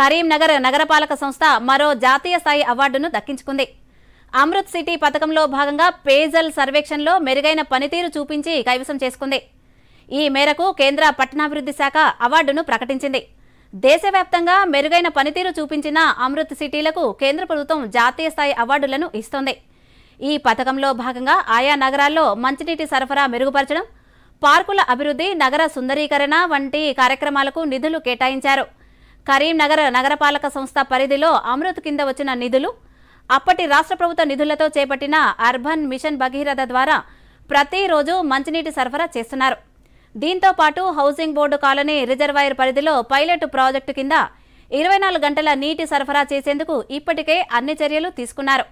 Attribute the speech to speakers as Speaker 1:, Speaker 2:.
Speaker 1: కరీంనగర్ నగరపాలక సంస్థ మరో జాతీయ స్థాయి అవార్డును దక్కించుకుంది అమృత్ సిటీ పథకంలో భాగంగా పేజల్ సర్వేక్షణలో మెరుగైన పనితీరు చూపించి కైవసం చేసుకుంది ఈ మేరకు కేంద్ర పట్టణాభివృద్ధి శాఖ అవార్డును ప్రకటించింది దేశవ్యాప్తంగా మెరుగైన పనితీరు చూపించిన అమృత్ సిటీలకు కేంద్ర ప్రభుత్వం జాతీయ స్థాయి అవార్డులను ఇస్తోంది ఈ పథకంలో భాగంగా ఆయా నగరాల్లో మంచినీటి సరఫరా మెరుగుపరచడం పార్కుల అభివృద్ధి నగర సుందరీకరణ వంటి కార్యక్రమాలకు నిధులు కేటాయించారు కరీంనగర్ నగరపాలక సంస్థ పరిధిలో అమృత్ కింద వచ్చిన నిధులు అప్పటి రాష్ట్ర ప్రభుత్వ నిధులతో చేపట్టిన అర్బన్ మిషన్ భగీరథ ద్వారా ప్రతిరోజు మంచినీటి సరఫరా చేస్తున్నారు దీంతో పాటు హౌసింగ్ బోర్డు కాలనీ రిజర్వాయర్ పరిధిలో పైలట్ ప్రాజెక్టు కింద ఇరవై గంటల నీటి సరఫరా చేసేందుకు ఇప్పటికే అన్ని చర్యలు తీసుకున్నారు